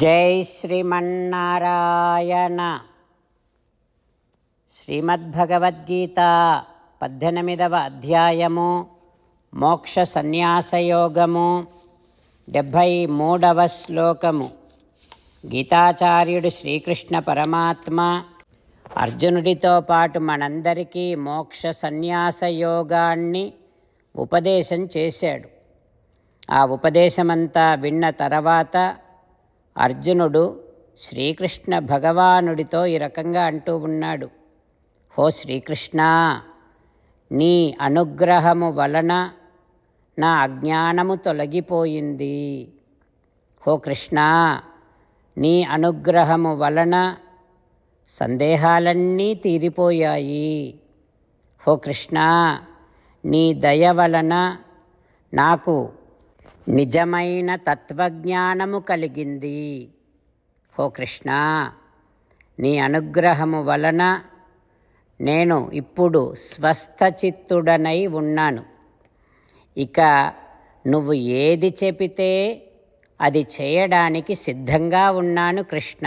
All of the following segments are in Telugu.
జై శ్రీమన్నారాయణ శ్రీమద్భగవద్గీత పద్దెనిమిదవ అధ్యాయము మోక్ష సన్యాసయోగము డెబ్భై మూడవ శ్లోకము గీతాచార్యుడు శ్రీకృష్ణ పరమాత్మ అర్జునుడితో పాటు మనందరికీ మోక్ష సన్యాస యోగాన్ని ఉపదేశం చేశాడు ఆ ఉపదేశమంతా విన్న తర్వాత అర్జునుడు శ్రీకృష్ణ భగవానుడితో ఈ రకంగా అంటూ ఉన్నాడు హో శ్రీకృష్ణ నీ అనుగ్రహము వలన నా అజ్ఞానము తొలగిపోయింది హో కృష్ణ నీ అనుగ్రహము వలన సందేహాలన్నీ తీరిపోయాయి హో కృష్ణ నీ దయ వలన నాకు నిజమైన తత్వజ్ఞానము కలిగింది హో కృష్ణ నీ అనుగ్రహము వలన నేను ఇప్పుడు స్వస్థచిత్తుడనై ఉన్నాను ఇక నువ్వు ఏది చెబితే అది చేయడానికి సిద్ధంగా ఉన్నాను కృష్ణ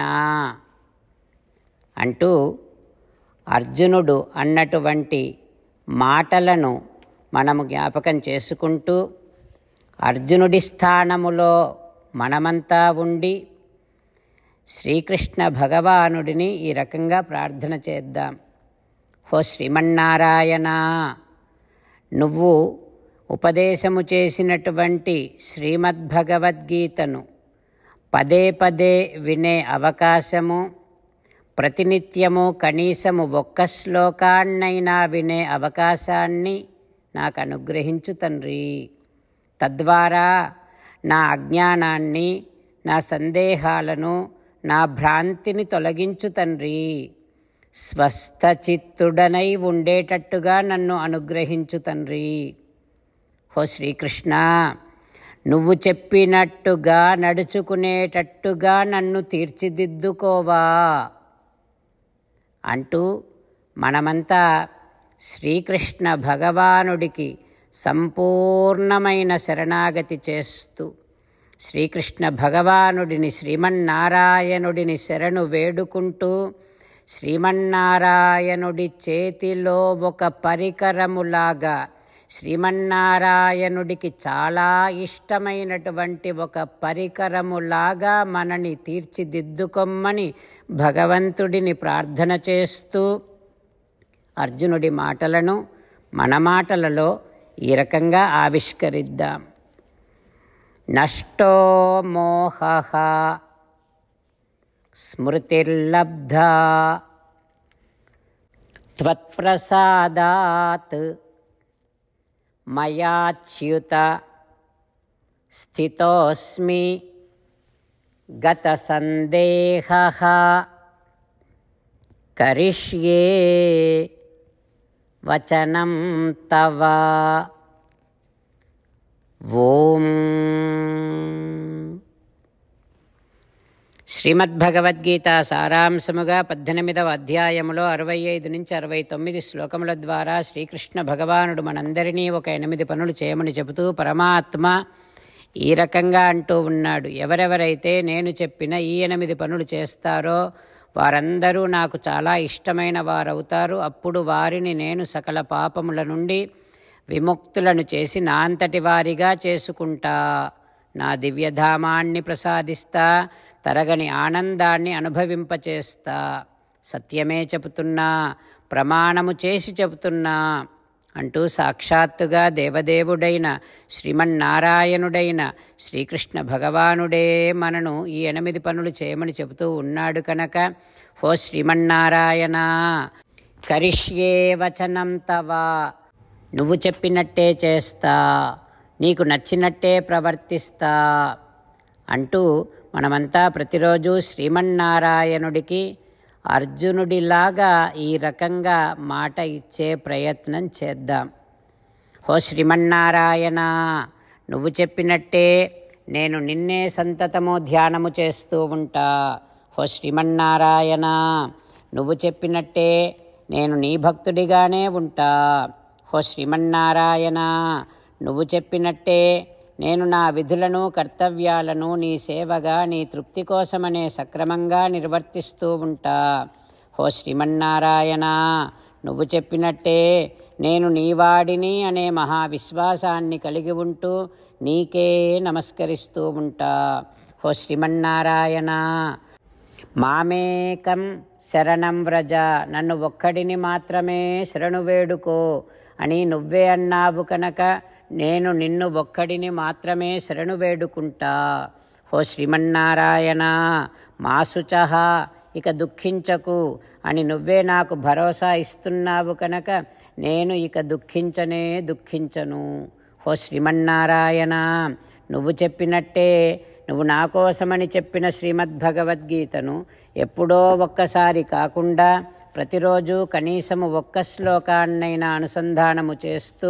అంటూ అర్జునుడు అన్నటువంటి మాటలను మనము జ్ఞాపకం చేసుకుంటూ అర్జునుడి స్థానములో మనమంతా ఉండి శ్రీకృష్ణ భగవానుడిని ఈ రకంగా ప్రార్థన చేద్దాం హో శ్రీమన్నారాయణ నువ్వు ఉపదేశము చేసినటువంటి శ్రీమద్భగవద్గీతను పదే పదే వినే అవకాశము ప్రతినిత్యము కనీసము ఒక్క శ్లోకాన్నైనా వినే అవకాశాన్ని నాకు అనుగ్రహించు తండ్రి తద్వారా నా అజ్ఞానాన్ని నా సందేహాలను నా భ్రాంతిని తొలగించు తండ్రి స్వస్థచిత్తుడనై ఉండేటట్టుగా నన్ను అనుగ్రహించు తండ్రి హో శ్రీకృష్ణ నువ్వు చెప్పినట్టుగా నడుచుకునేటట్టుగా నన్ను తీర్చిదిద్దుకోవా అంటూ మనమంతా శ్రీకృష్ణ భగవానుడికి సంపూర్ణమైన శరణాగతి చేస్తూ శ్రీకృష్ణ భగవానుడిని శ్రీమన్నారాయణుడిని శరణు వేడుకుంటూ శ్రీమన్నారాయణుడి చేతిలో ఒక పరికరములాగా శ్రీమన్నారాయణుడికి చాలా ఇష్టమైనటువంటి ఒక పరికరములాగా మనని తీర్చిదిద్దుకొమ్మని భగవంతుడిని ప్రార్థన చేస్తూ అర్జునుడి మాటలను మన మాటలలో ఈ ఆవిష్కరిద్దాం నష్టో మోహ స్మృతిర్లబ్ధా त्वत्प्रसादात् मयाच्युत स्थितोऽस्मि गतसन्देहः करिष्ये వచనం తవ ఓం శ్రీమద్భగవద్గీత సారాంశముగా పద్దెనిమిదవ అధ్యాయములో అరవై ఐదు నుంచి అరవై తొమ్మిది శ్లోకముల ద్వారా శ్రీకృష్ణ భగవానుడు మనందరినీ ఒక ఎనిమిది పనులు చేయమని చెబుతూ పరమాత్మ ఈ రకంగా అంటూ ఉన్నాడు ఎవరెవరైతే నేను చెప్పిన ఈ ఎనిమిది పనులు చేస్తారో వారందరూ నాకు చాలా ఇష్టమైన వారవుతారు అప్పుడు వారిని నేను సకల పాపముల నుండి విముక్తులను చేసి నా అంతటి వారిగా చేసుకుంటా నా దివ్యధామాన్ని ప్రసాదిస్తా తరగని ఆనందాన్ని అనుభవింపచేస్తా సత్యమే చెబుతున్నా ప్రమాణము చేసి చెబుతున్నా అంటూ సాక్షాత్తుగా దేవదేవుడైన శ్రీమన్నారాయణుడైన శ్రీకృష్ణ భగవానుడే మనను ఈ ఎనిమిది పనులు చేయమని చెబుతూ ఉన్నాడు కనుక ఓ శ్రీమన్నారాయణ కరిష్యే వచనం తవా నువ్వు చెప్పినట్టే చేస్తా నీకు నచ్చినట్టే ప్రవర్తిస్తా అంటూ మనమంతా ప్రతిరోజు శ్రీమన్నారాయణుడికి అర్జునుడిలాగా ఈ రకంగా మాట ఇచ్చే ప్రయత్నం చేద్దాం హో శ్రీమన్నారాయణ నువ్వు చెప్పినట్టే నేను నిన్నే సంతతము ధ్యానము చేస్తూ ఉంటా హో శ్రీమన్నారాయణ నువ్వు చెప్పినట్టే నేను నీ భక్తుడిగానే ఉంటా హో శ్రీమన్నారాయణ నువ్వు చెప్పినట్టే నేను నా విధులను కర్తవ్యాలను నీ సేవగా నీ తృప్తి కోసమనే సక్రమంగా నిర్వర్తిస్తూ ఉంటా హో శ్రీమన్నారాయణ నువ్వు చెప్పినట్టే నేను నీవాడిని అనే మహావిశ్వాసాన్ని కలిగి ఉంటూ నీకే నమస్కరిస్తూ ఉంటా హో శ్రీమన్నారాయణ మామేకం శరణం వ్రజ నన్ను ఒక్కడిని మాత్రమే శరణు వేడుకో అని నువ్వే అన్నావు కనుక నేను నిన్ను ఒక్కడిని మాత్రమే శరణు వేడుకుంటా ఓ శ్రీమన్నారాయణ మాసుచహ ఇక దుఃఖించకు అని నువ్వే నాకు భరోసా ఇస్తున్నావు కనుక నేను ఇక దుఃఖించనే దుఃఖించను ఓ శ్రీమన్నారాయణ నువ్వు చెప్పినట్టే నువ్వు నా కోసమని చెప్పిన శ్రీమద్భగవద్గీతను ఎప్పుడో ఒక్కసారి కాకుండా ప్రతిరోజు కనీసము ఒక్క శ్లోకాన్నైనా అనుసంధానము చేస్తూ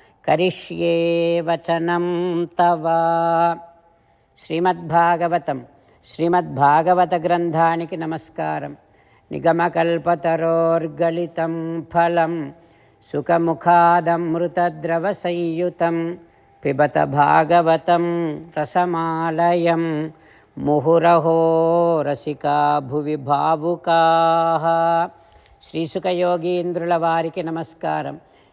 కరిష్యే వచనం తవ శ్రీమద్భాగవతం శ్రీమద్భాగవత గ్రంథానికి నమస్కారం నిగమకల్పతరోర్గళితం ఫలం సుఖముఖాదమృతద్రవ సంయుతం పిబత భాగవతం రసమాలయం ముహురహో రసికా భువి భావుకా శ్రీసుఖయోగీంద్రుల వారికి నమస్కారం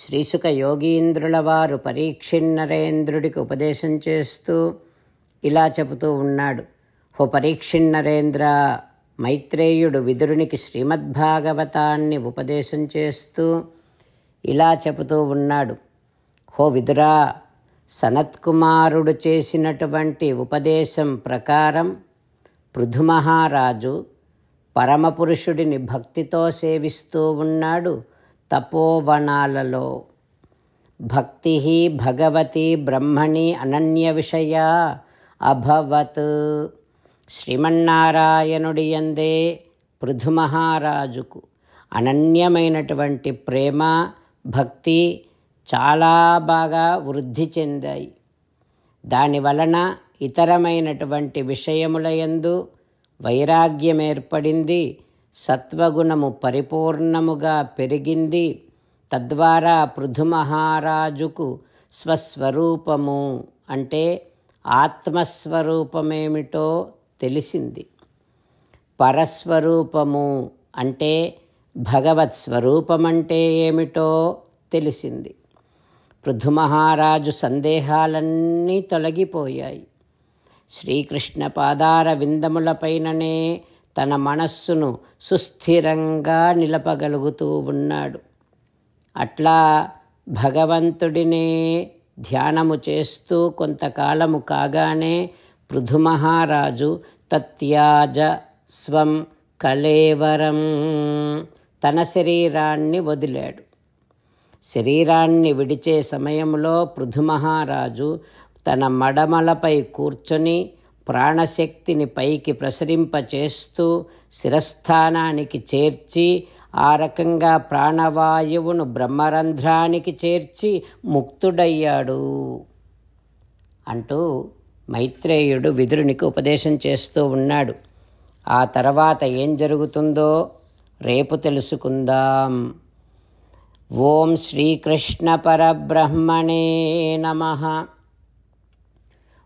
శ్రీసుక యోగీంద్రుల వారు పరీక్షిన్నరేంద్రుడికి ఉపదేశం చేస్తూ ఇలా చెబుతూ ఉన్నాడు హో పరీక్షిన్నరేంద్ర మైత్రేయుడు విదురునికి శ్రీమద్భాగవతాన్ని ఉపదేశం చేస్తూ ఇలా చెబుతూ ఉన్నాడు హో విదురా సనత్కుమారుడు చేసినటువంటి ఉపదేశం ప్రకారం పృథుమహారాజు పరమపురుషుడిని భక్తితో సేవిస్తూ ఉన్నాడు తపోవనాలలో భక్తి భగవతి బ్రహ్మణి అనన్య విషయ అభవత్ శ్రీమన్నారాయణుడి ఎందే పృథుమహారాజుకు అనన్యమైనటువంటి ప్రేమ భక్తి చాలా బాగా వృద్ధి చెందాయి దాని వలన ఇతరమైనటువంటి విషయములయందు వైరాగ్యం ఏర్పడింది సత్వగుణము పరిపూర్ణముగా పెరిగింది తద్వారా పృథుమహారాజుకు స్వస్వరూపము అంటే ఆత్మస్వరూపమేమిటో తెలిసింది పరస్వరూపము అంటే భగవత్ స్వరూపమంటే ఏమిటో తెలిసింది పృథుమహారాజు సందేహాలన్నీ తొలగిపోయాయి శ్రీకృష్ణ పాదార విందములపైననే తన మనస్సును సుస్థిరంగా నిలపగలుగుతూ ఉన్నాడు అట్లా భగవంతుడినే ధ్యానము చేస్తూ కొంతకాలము కాగానే పృథుమహారాజు తత్యాజ స్వం కళేవరం తన శరీరాన్ని వదిలాడు శరీరాన్ని విడిచే సమయంలో పృథుమహారాజు తన మడమలపై కూర్చొని ప్రాణశక్తిని పైకి ప్రసరింపచేస్తూ శిరస్థానానికి చేర్చి ఆ రకంగా ప్రాణవాయువును బ్రహ్మరంధ్రానికి చేర్చి ముక్తుడయ్యాడు అంటూ మైత్రేయుడు విదురునికి ఉపదేశం చేస్తూ ఉన్నాడు ఆ తర్వాత ఏం జరుగుతుందో రేపు తెలుసుకుందాం ఓం శ్రీకృష్ణ పరబ్రహ్మణే నమ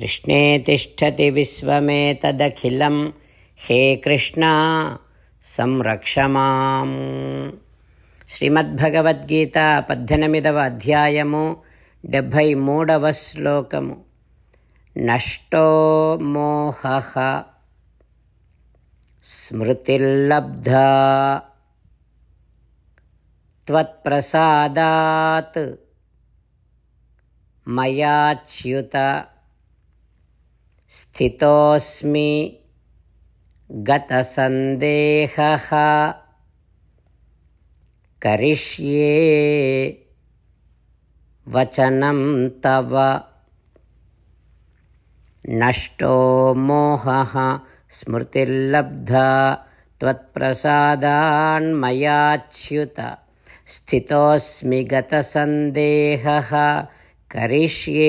कृष्णे तिष्ठति विश्वमेतदखिलं हे कृष्णा संरक्ष మాం శ్రీమద్భగవద్గీత పద్దెనిమిదవ అధ్యాయము డెబ్భై మూడవ శ్లోకము నష్టో మోహ స్మృతిర్లబ్ధ మయాచ్యుత स्थितोऽस्मि गतसन्देहः करिष्ये वचनं तव नष्टो मोहः स्मृतिर्लब्धा त्वत्प्रसादान्मयाच्युत स्थितोऽस्मि गतसन्देहः करिष्ये